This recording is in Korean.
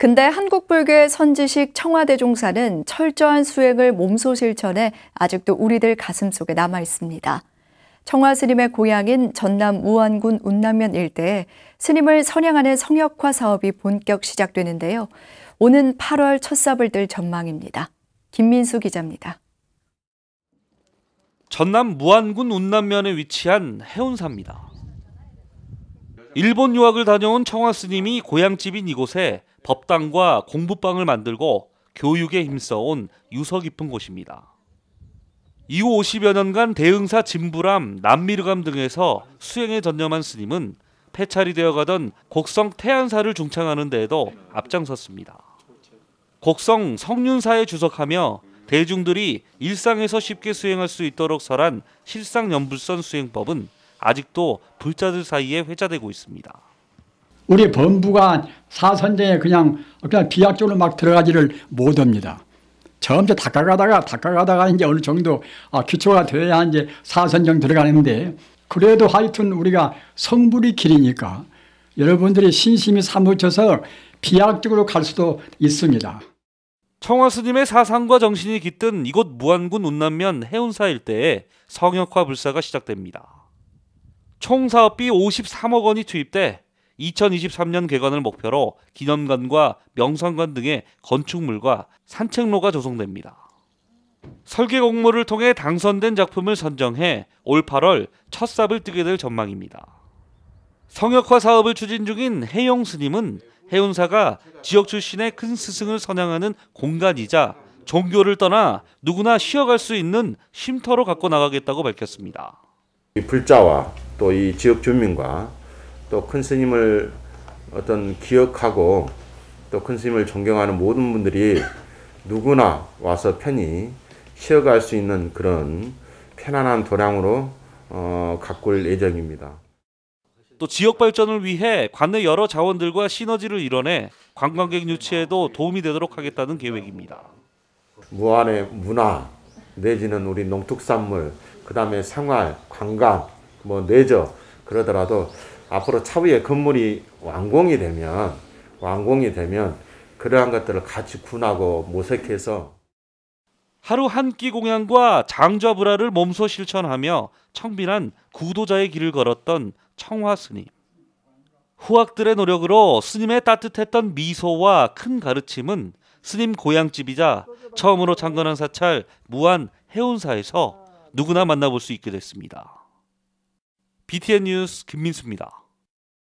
근데 한국불교의 선지식 청와대 종사는 철저한 수행을 몸소 실천해 아직도 우리들 가슴 속에 남아 있습니다. 청화 스님의 고향인 전남 우안군 운남면 일대에 스님을 선양하는 성역화 사업이 본격 시작되는데요. 오는 8월 첫 삽을 들 전망입니다. 김민수 기자입니다. 전남 무안군 운남면에 위치한 해운사입니다. 일본 유학을 다녀온 청화 스님이 고향집인 이곳에 법당과 공부방을 만들고 교육에 힘써온 유서 깊은 곳입니다. 이후 50여 년간 대흥사 진부람, 남미르감 등에서 수행에 전념한 스님은 폐찰이 되어가던 곡성 태안사를 중창하는 데에도 앞장섰습니다. 곡성 성륜사에 주석하며 대중들이 일상에서 쉽게 수행할 수 있도록 설한 실상연불선 수행법은 아직도 불자들 사이에 회자되고 있습니다. 우리 범부가 사선쟁에 그냥 그냥 비약적으로 막 들어가지를 못합니다. 점점 닦아가다가 닦아가다가 이제 어느 정도 아, 기초가 돼야 이제 사선정 들어가는데 그래도 하여튼 우리가 성불이 길이니까 여러분들이 신심이 사무쳐서 비약적으로 갈 수도 있습니다. 청화스님의 사상과 정신이 깃든 이곳 무안군 운남면 해운사 일대에 성역화 불사가 시작됩니다. 총 사업비 53억 원이 투입돼 2023년 개관을 목표로 기념관과 명상관 등의 건축물과 산책로가 조성됩니다. 설계 공모를 통해 당선된 작품을 선정해 올 8월 첫 삽을 뜨게 될 전망입니다. 성역화 사업을 추진 중인 해용 스님은 해운사가 지역 출신의 큰 스승을 선양하는 공간이자 종교를 떠나 누구나 쉬어갈 수 있는 쉼터로 갖고 나가겠다고 밝혔습니다. 불자와 또이 지역 주민과 또큰 스님을 어떤 기억하고 또큰 스님을 존경하는 모든 분들이 누구나 와서 편히 쉬어갈 수 있는 그런 편안한 도량으로 어, 가꿀 예정입니다. 또 지역 발전을 위해 관내 여러 자원들과 시너지를 이뤄내 관광객 유치에도 도움이 되도록 하겠다는 계획입니다. 무안의 문화 내지는 우리 농특산물 그다음에 생활 관광 뭐내죠 그러더라도 앞으로 차후에 건물이 완공이 되면 완공이 되면 그러한 것들을 같이 군하고 모색해서 하루 한 끼 공양과 장좌 불화를 몸소 실천하며 청빈한 구도자의 길을 걸었던 청화 스님. 후학들의 노력으로 스님의 따뜻했던 미소와 큰 가르침은 스님 고향집이자 처음으로 창건한 사찰 무한 해운사에서 누구나 만나볼 수 있게 됐습니다. BTN 뉴스 김민수입니다.